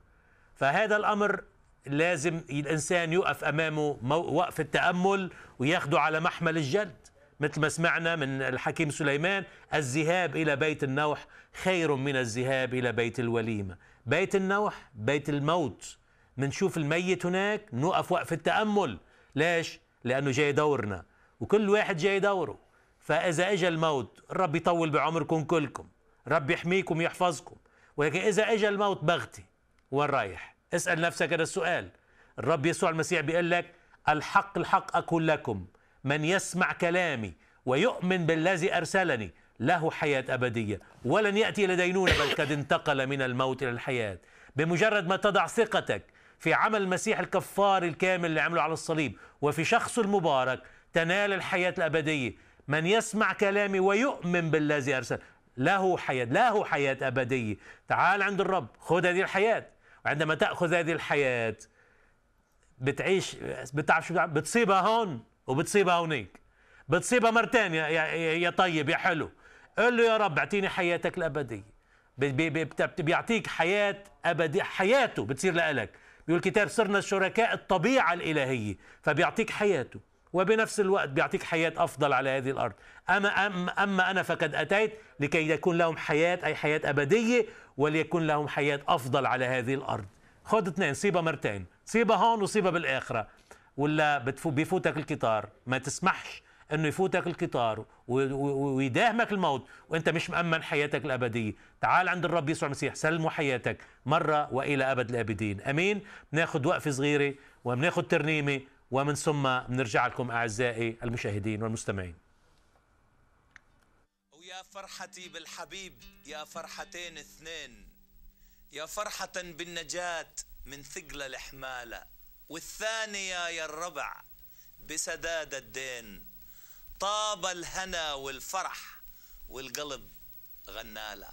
Speaker 1: فهذا الأمر لازم الإنسان يقف أمامه وقف التأمل وياخده على محمل الجد مثل ما سمعنا من الحكيم سليمان الذهاب إلى بيت النوح خير من الذهاب إلى بيت الوليمة بيت النوح بيت الموت منشوف الميت هناك نقف وقف التأمل ليش؟ لأنه جاي دورنا وكل واحد جاي دوره فإذا اجى الموت الرب يطول بعمركم كلكم رب يحميكم يحفظكم ولكن إذا اجى الموت بغتي وين رايح؟ اسأل نفسك هذا السؤال الرب يسوع المسيح بيقول لك الحق الحق أقول لكم من يسمع كلامي ويؤمن بالذي أرسلني له حياة أبدية ولن يأتي إلى دينونة بل قد انتقل من الموت إلى الحياة بمجرد ما تضع ثقتك في عمل المسيح الكفار الكامل اللي عمله على الصليب وفي شخصه المبارك تنال الحياة الأبدية من يسمع كلامي ويؤمن بالذي أرسل له حياة له حياة أبدية تعال عند الرب خذ هذه الحياة عندما تاخذ هذه الحياه بتعيش بتعرف شو بتصيبها هون وبتصيبها هونيك بتصيبها مرتين يا, يا, يا طيب يا حلو قل له يا رب اعطيني حياتك الابديه بيعطيك حياه ابديه حياته بتصير لك بيقول الكتاب صرنا شركاء الطبيعه الالهيه فبيعطيك حياته وبنفس الوقت بيعطيك حياة أفضل على هذه الأرض أما, أم أما أنا فقد أتيت لكي يكون لهم حياة أي حياة أبدية وليكون لهم حياة أفضل على هذه الأرض خد اثنين صيبة مرتين صيبة هون وصيبة بالآخرة ولا بيفوتك القطار ما تسمحش انه يفوتك القطار ويداهمك الموت وانت مش مأمن حياتك الابديه، تعال عند الرب يسوع المسيح سلموا حياتك مره والى ابد الابدين، امين؟ بناخذ وقفه صغيره وبناخذ ترنيمه ومن ثم بنرجع لكم أعزائي المشاهدين والمستمعين
Speaker 3: ويا فرحتي بالحبيب يا فرحتين اثنين يا فرحة بالنجاة من ثقل الحمالة والثانية يا الربع بسداد الدين طاب الهنا والفرح والقلب غناله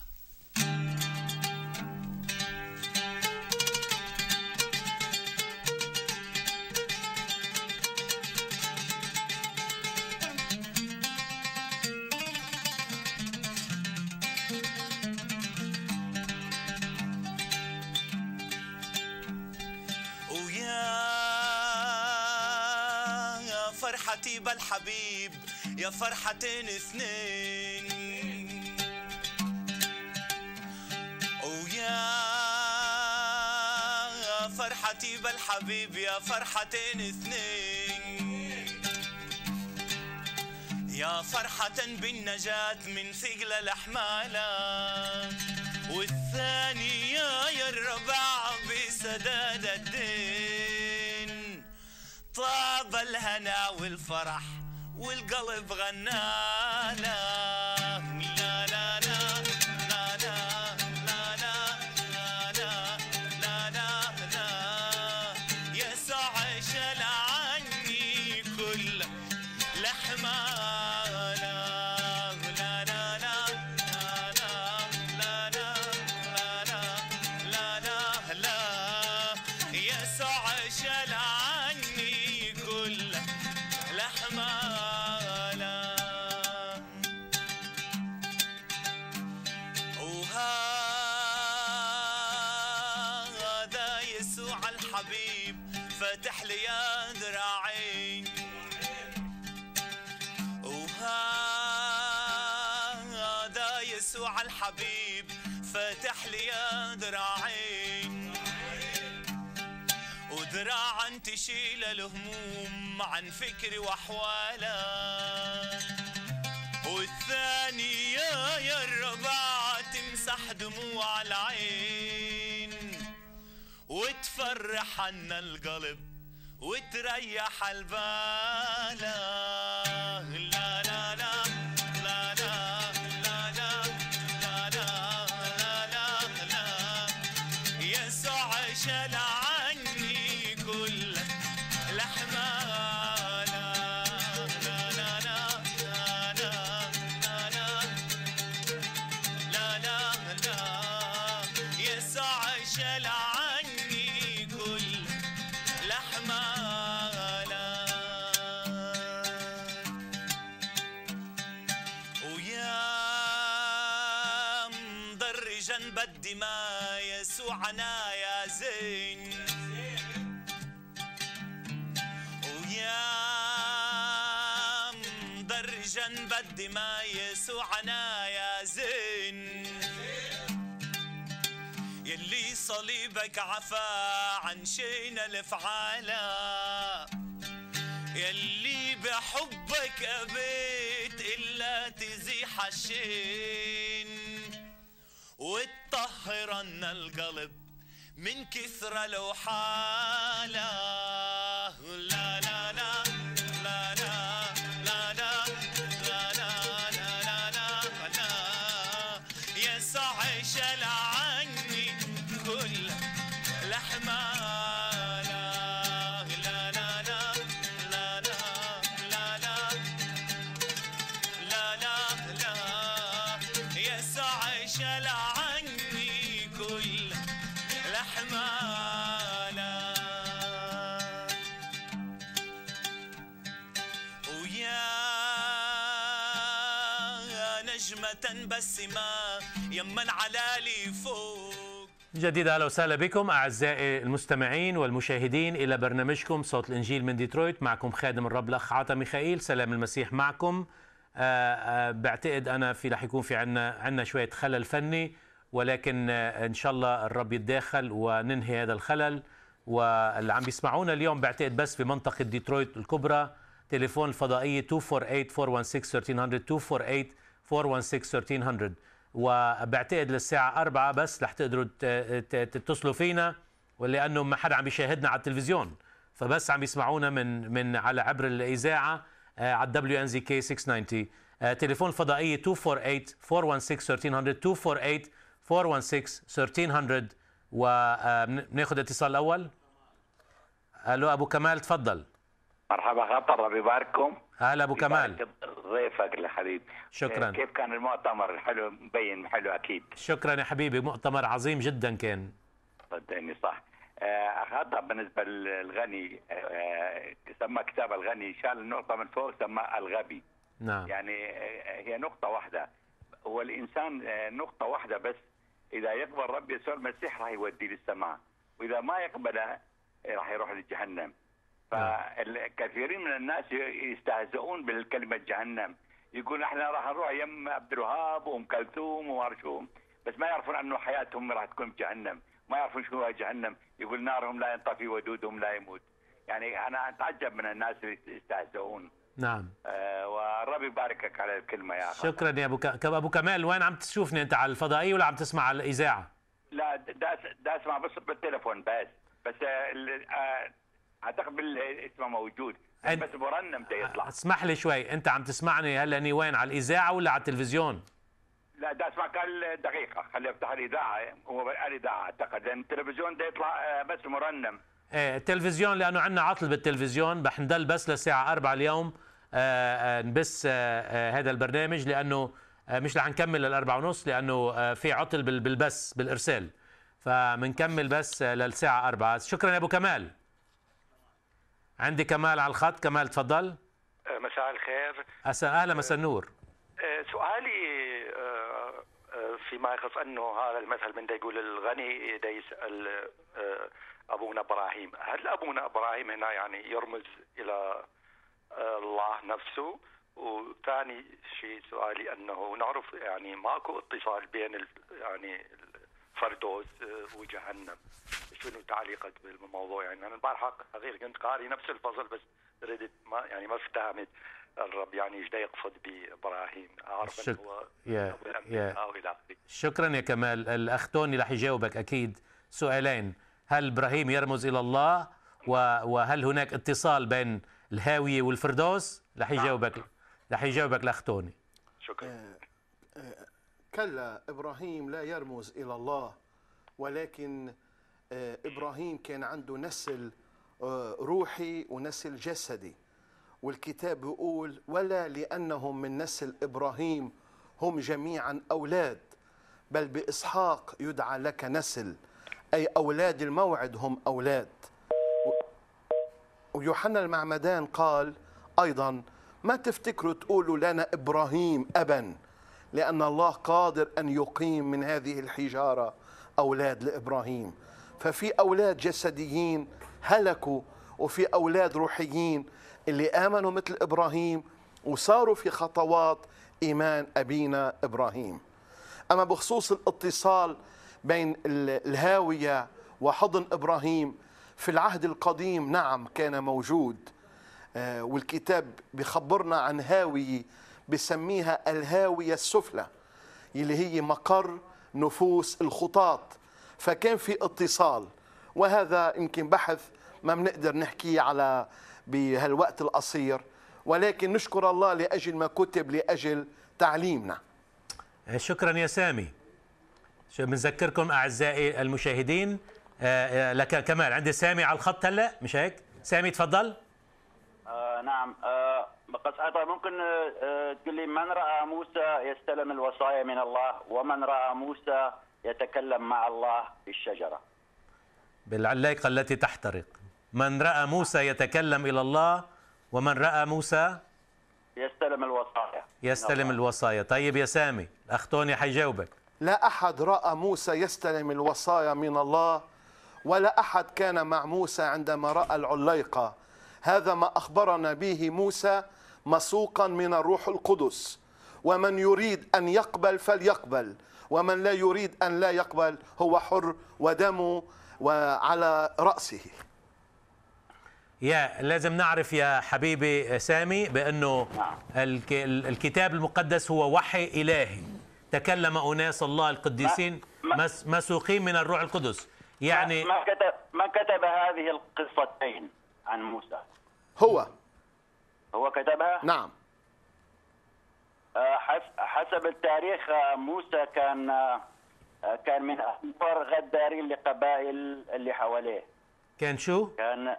Speaker 3: فرحتي بالحبيب يا فرحتين اثنين ويا فرحتي بالحبيب يا فرحتين اثنين يا فرحة بالنجاة من ثقل الأحمال والثانية يا الربع بسداد الدين طاب الهنا والفرح والقلب غنانا تشيل الهموم عن فكري واحواله والثانية يا, يا الربع تمسح دموع العين وتفرح عنا القلب وتريح البالة لا لا لا يا زين ويا مضر بدي ما يسوعنا يا زين يلي صليبك عفا عن شينا الفعالة يلي بحبك ابيت الا تزيح الشين وتطهرن القلب من كثرة لو حاله لا لا لا
Speaker 1: جديد أهلا وسهلا بكم أعزائي المستمعين والمشاهدين إلى برنامجكم صوت الإنجيل من ديترويت معكم خادم الرب الأخ عطا ميخائيل سلام المسيح معكم آآ آه، آآ آه، بعتقد أنا في رح يكون في عنا عنا شوية خلل فني ولكن آه، إن شاء الله الرب يتداخل وننهي هذا الخلل واللي عم بيسمعونا اليوم بعتقد بس في منطقة ديترويت الكبرى تليفون الفضائية 248 416 1300 248 416 1300 وبعتقد للساعه أربعة بس رح تقدروا تتصلوا فينا ولانه ما حدا عم يشاهدنا على التلفزيون فبس عم يسمعونا من من على عبر الاذاعه آه، على الدبليو ان زي كي 690 تليفون الفضائيه 248 416 1300 248 416 1300 وبناخذ اتصال أول الو ابو كمال تفضل
Speaker 4: مرحبا خطر ربي يبارككم
Speaker 1: هلا ابو كمال
Speaker 4: ضيفك الحبيب شكرا آه، كيف كان المؤتمر الحلو مبين حلو اكيد
Speaker 1: شكرا يا حبيبي مؤتمر عظيم جدا كان
Speaker 4: صدقني صح آه، هذا بالنسبه للغني آه، سمى كتاب الغني شال النقطه من فوق سمى الغبي نعم يعني هي نقطه واحده والانسان نقطه واحده بس اذا يقبل ربي يسوع المسيح راح يوديه للسماء واذا ما يقبله راح يروح لجهنم فالكثيرين من الناس يستهزئون بالكلمه جهنم يقول احنا راح نروح يم عبد الوهاب وام كلثوم ومرشوم بس ما يعرفون انه حياتهم راح تكون جهنم ما يعرفون شو هو جهنم يقول نارهم لا ينطفي ودودهم لا يموت يعني انا اتعجب من الناس اللي يستهزئون نعم آه وربي يباركك على الكلمه يا اخي
Speaker 1: شكرا يا ابو ك... ابو كمال وين عم تشوفني انت على الفضائيه ولا عم تسمع على الاذاعه؟
Speaker 4: لا دا, دا اسمع بس بالتليفون بس بس آه اعتقد اسمه موجود بس برنم ده يطلع
Speaker 1: اسمح لي شوي انت عم تسمعني هلا اني وين على الاذاعه ولا على التلفزيون
Speaker 4: لا ده اسمع قال دقيقه خلي افتح الاذاعه هو الاذاعه اعتقد لان التلفزيون ده يطلع آه، بس مرنم
Speaker 1: ايه التلفزيون لانه عندنا عطل بالتلفزيون رح نضل بس للساعه 4 اليوم آه، آه، نبس هذا البرنامج لانه مش رح نكمل للأربعة ونص لأنه في عطل بالبس بالإرسال فمنكمل بس للساعة أربعة شكرا يا أبو كمال عندي كمال على الخط كمال تفضل
Speaker 4: آه، مساء الخير
Speaker 1: مساء اهلا مساء النور
Speaker 4: آه، سؤالي آه، فيما يخص انه هذا المثل من دا يقول الغني دا يسال ابونا ابراهيم هل ابونا ابراهيم هنا يعني يرمز الى الله نفسه وثاني شيء سؤالي انه نعرف يعني ماكو اتصال بين يعني الفردوس وجهنم شنو تعليقك بالموضوع يعني انا البارحه غير كنت قاري نفس الفصل بس ردت ما يعني ما افتهمت الرب يعني ايش يقصد بابراهيم
Speaker 1: اعرف شك... هو يا يا او الى اخره شكرا يا كمال الاخ توني راح يجاوبك اكيد سؤالين هل ابراهيم يرمز الى الله وهل هناك اتصال بين الهاويه والفردوس راح نعم. يجاوبك راح يجاوبك الاخ توني
Speaker 2: شكرا آه، آه، كلا ابراهيم لا يرمز الى الله ولكن آه، إبراهيم كان عنده نسل آه، روحي ونسل جسدي والكتاب يقول ولا لأنهم من نسل إبراهيم هم جميعا أولاد بل بإسحاق يدعى لك نسل أي أولاد الموعد هم أولاد ويوحنا المعمدان قال أيضا ما تفتكروا تقولوا لنا إبراهيم أبا لأن الله قادر أن يقيم من هذه الحجارة أولاد لإبراهيم ففي أولاد جسديين هلكوا وفي أولاد روحيين اللي آمنوا مثل إبراهيم وصاروا في خطوات إيمان أبينا إبراهيم أما بخصوص الاتصال بين الهاوية وحضن إبراهيم في العهد القديم نعم كان موجود آه، والكتاب بخبرنا عن هاوية بسميها الهاوية السفلى اللي هي مقر نفوس الخطاط فكان في اتصال وهذا يمكن بحث ما بنقدر نحكيه على بهالوقت القصير ولكن نشكر الله لاجل ما كتب لاجل تعليمنا
Speaker 1: آه، شكرا يا سامي بنذكركم اعزائي المشاهدين آه، آه، لك كمان عندي سامي على الخط هلا مش هيك سامي تفضل
Speaker 5: نعم آه ممكن تقول لي من راى موسى يستلم الوصايا من الله ومن راى موسى يتكلم مع الله في
Speaker 1: الشجره بالعلاقة التي تحترق من رأى موسى يتكلم إلى الله ومن رأى موسى
Speaker 2: يستلم الوصايا
Speaker 1: يستلم الوصايا طيب يا سامي الأخ توني حيجاوبك
Speaker 2: لا أحد رأى موسى يستلم الوصايا من الله ولا أحد كان مع موسى عندما رأى العليقة هذا ما أخبرنا به موسى مسوقا من الروح القدس ومن يريد أن يقبل فليقبل ومن لا يريد أن لا يقبل هو حر ودمه وعلى رأسه
Speaker 1: يا لازم نعرف يا حبيبي سامي بأنه الكتاب المقدس هو وحي إلهي تكلم أناس الله القديسين مسوقين من الروح القدس يعني ما كتب
Speaker 5: ما كتب هذه القصتين عن موسى هو هو كتبها نعم آه، حسب التاريخ آه، موسى كان آه، كان من اكبر غدارين لقبائل اللي حواليه
Speaker 1: كان شو؟ كان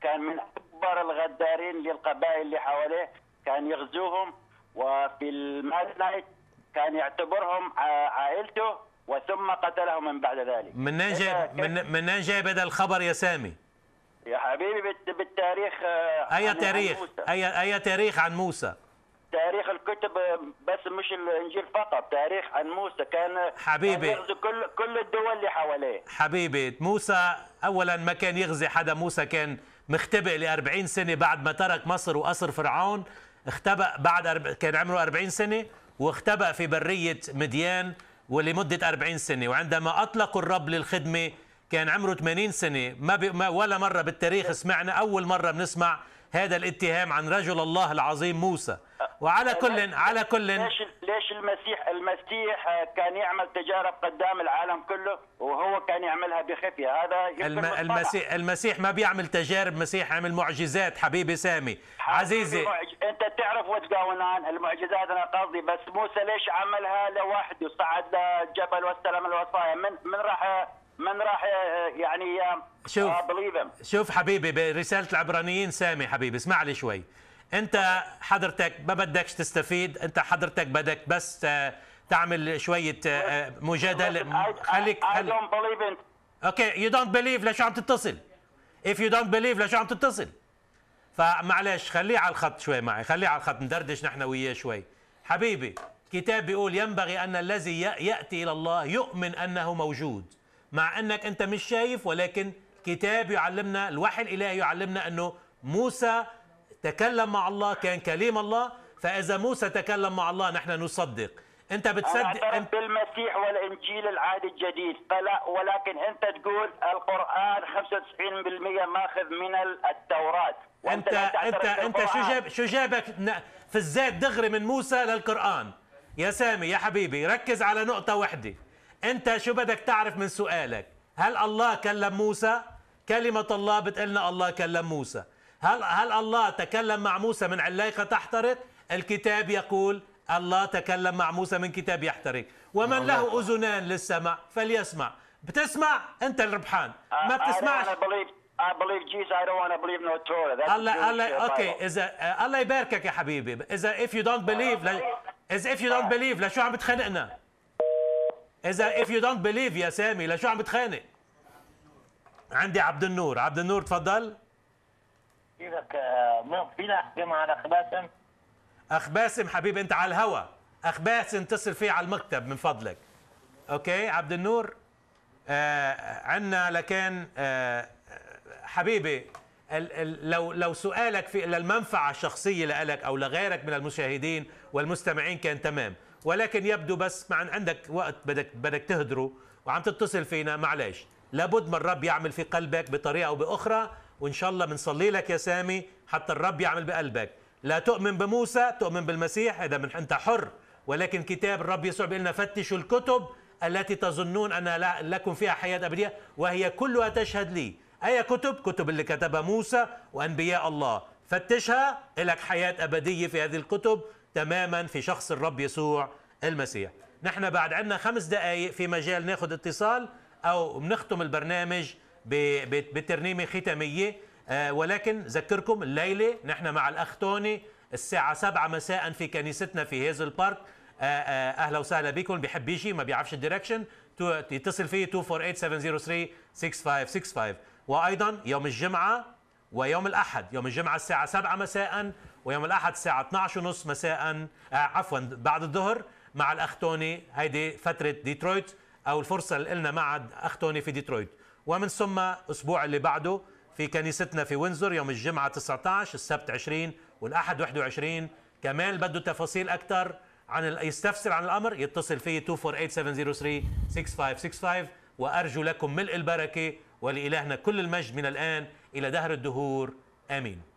Speaker 5: كان من اكبر الغدارين للقبائل اللي حواليه كان يغزوهم وفي الماد نايت كان يعتبرهم عائلته وثم قتلهم من بعد ذلك من اين
Speaker 1: من من جاي بدا الخبر يا سامي؟
Speaker 5: يا حبيبي بالتاريخ اي تاريخ
Speaker 1: اي اي تاريخ عن موسى
Speaker 5: تاريخ الكتب بس مش الانجيل فقط تاريخ عن موسى كان حبيبي كان يغزي كل كل الدول اللي حواليه
Speaker 1: حبيبي موسى اولا ما كان يغزي حدا موسى كان مختبئ ل 40 سنه بعد ما ترك مصر وقصر فرعون اختبأ بعد أرب... كان عمره 40 سنه واختبأ في بريه مديان ولمده 40 سنه وعندما اطلقوا الرب للخدمه كان عمره 80 سنه ما, ب... ما ولا مره بالتاريخ سمعنا اول مره بنسمع هذا الاتهام عن رجل الله العظيم موسى وعلى كل على كل ليش
Speaker 5: ليش المسيح المسيح كان يعمل تجارب قدام العالم كله وهو كان
Speaker 1: يعملها بخفيه
Speaker 5: هذا الم المسيح
Speaker 1: المسيح ما بيعمل تجارب المسيح عمل معجزات حبيبي سامي حبيبي عزيزي معج...
Speaker 5: انت تعرف واتس المعجزات انا قصدي بس موسى ليش عملها لوحده صعد للجبل واستلم الوصايا من من راح من راح يعني شوف
Speaker 1: آه، شوف حبيبي برساله العبرانيين سامي حبيبي اسمع لي شوي انت حضرتك ما بدكش تستفيد انت حضرتك بدك بس آه، تعمل شويه آه، آه، مجادله خليك اوكي يو دونت بليف ليش عم تتصل اف يو دونت بليف ليش عم تتصل فمعلش خليه على الخط شوي معي خليه على الخط ندردش نحن وياه شوي حبيبي كتاب بيقول ينبغي ان الذي ياتي الى الله يؤمن انه موجود مع انك انت مش شايف ولكن كتاب يعلمنا الوحي الالهي يعلمنا انه موسى تكلم مع الله كان كليم الله فإذا موسى تكلم مع الله نحن نصدق انت بتصدق انت
Speaker 5: بالمسيح
Speaker 1: والانجيل العهد الجديد فلا ولكن
Speaker 5: انت تقول القران 95% ماخذ من التوراه
Speaker 1: انت انت انت شو جاب شو جابك في الزيت دغري من موسى للقران يا سامي يا حبيبي ركز على نقطه واحده انت شو بدك تعرف من سؤالك هل الله كلم موسى كلمه الله بتقلنا الله كلم موسى هل هل الله تكلم مع موسى من علاقه تحترق؟ الكتاب يقول الله تكلم مع موسى من كتاب يحترق ومن له اذنان للسمع فليسمع بتسمع انت الربحان ما بتسمعش الله الله اوكي اذا الله يباركك يا حبيبي اذا if you don't believe اذا if you don't believe لشو عم بتخانقنا؟ اذا if you don't believe يا سامي لشو عم بتخانق؟ عندي عبد النور عبد النور تفضل
Speaker 5: لك آه، فينا احكي على اخ باسم
Speaker 1: اخ باسم حبيبي انت على الهوا اخ باسم اتصل فيه على المكتب من فضلك اوكي عبد النور آه عندنا لكن آه حبيبي ال ال لو لو سؤالك في للمنفعه الشخصيه لك او لغيرك من المشاهدين والمستمعين كان تمام ولكن يبدو بس أن عندك وقت بدك بدك تهدره وعم تتصل فينا معلش لابد من الرب يعمل في قلبك بطريقه او باخرى وان شاء الله بنصلي لك يا سامي حتى الرب يعمل بقلبك لا تؤمن بموسى تؤمن بالمسيح اذا انت حر ولكن كتاب الرب يسوع بيقول لنا فتشوا الكتب التي تظنون ان لكم فيها حياه ابديه وهي كلها تشهد لي اي كتب كتب اللي كتبها موسى وانبياء الله فتشها لك حياه ابديه في هذه الكتب تماما في شخص الرب يسوع المسيح نحن بعد عندنا خمس دقائق في مجال ناخذ اتصال او بنختم البرنامج بترنيمه ختاميه آه، ولكن ذكركم الليله نحن مع الاخ توني الساعه 7 مساء في كنيستنا في هيزل بارك آه، آه، اهلا وسهلا بكم بحب يجي ما بيعرفش الدايركشن يتصل فيه 248-703-6565 وايضا يوم الجمعه ويوم الاحد يوم الجمعه الساعه 7 مساء ويوم الاحد الساعه 12:30 مساء عفوا بعد الظهر مع الاخ توني هيدي فتره ديترويت او الفرصه اللي لنا مع اخ توني في ديترويت ومن ثم الاسبوع اللي بعده في كنيستنا في وينزور يوم الجمعه 19 السبت 20 والاحد 21 كمان بده تفاصيل اكثر عن يستفسر عن الامر يتصل في 248-703-6565 وارجو لكم ملء البركه ولالهنا كل المجد من الان الى دهر الدهور امين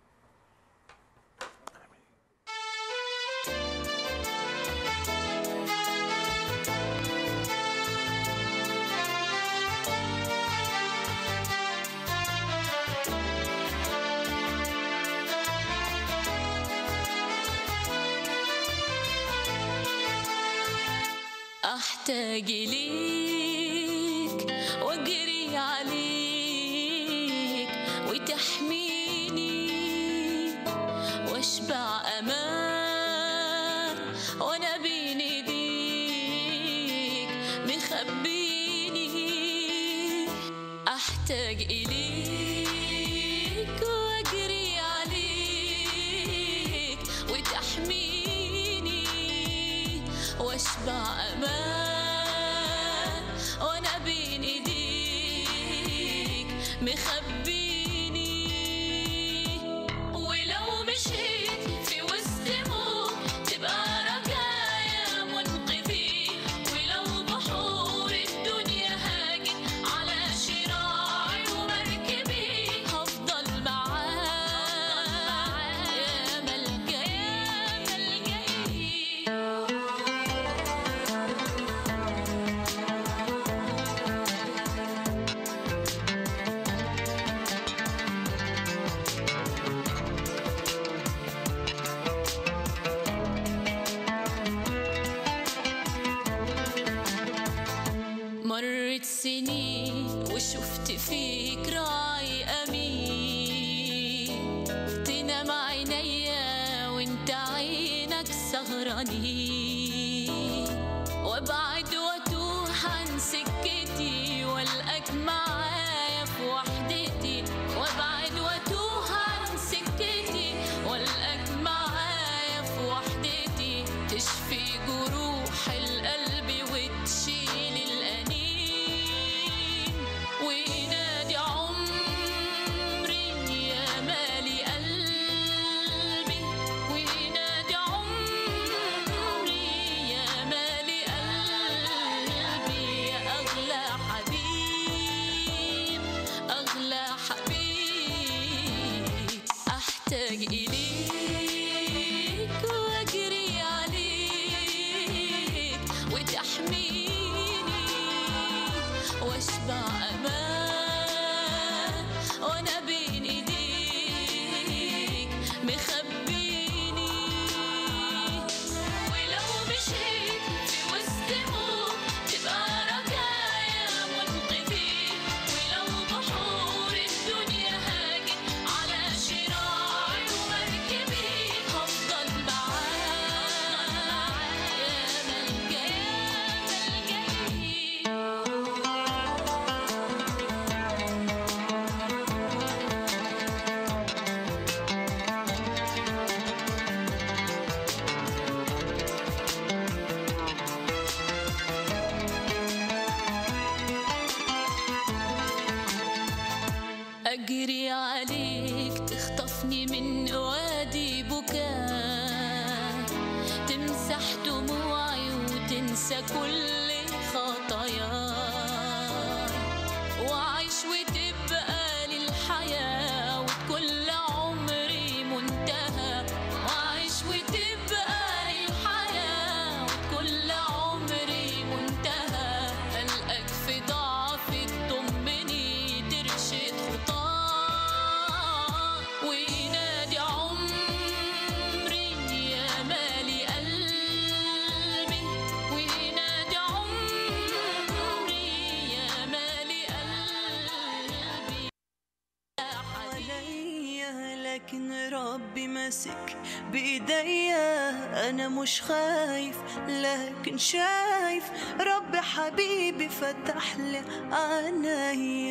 Speaker 6: محتاج ليك واجري عليك وتحميني واشبع امان وانا بين ايديك مخبيني احتاج إليك
Speaker 3: مش خايف لكن شايف رب حبيبي فتح لي عيني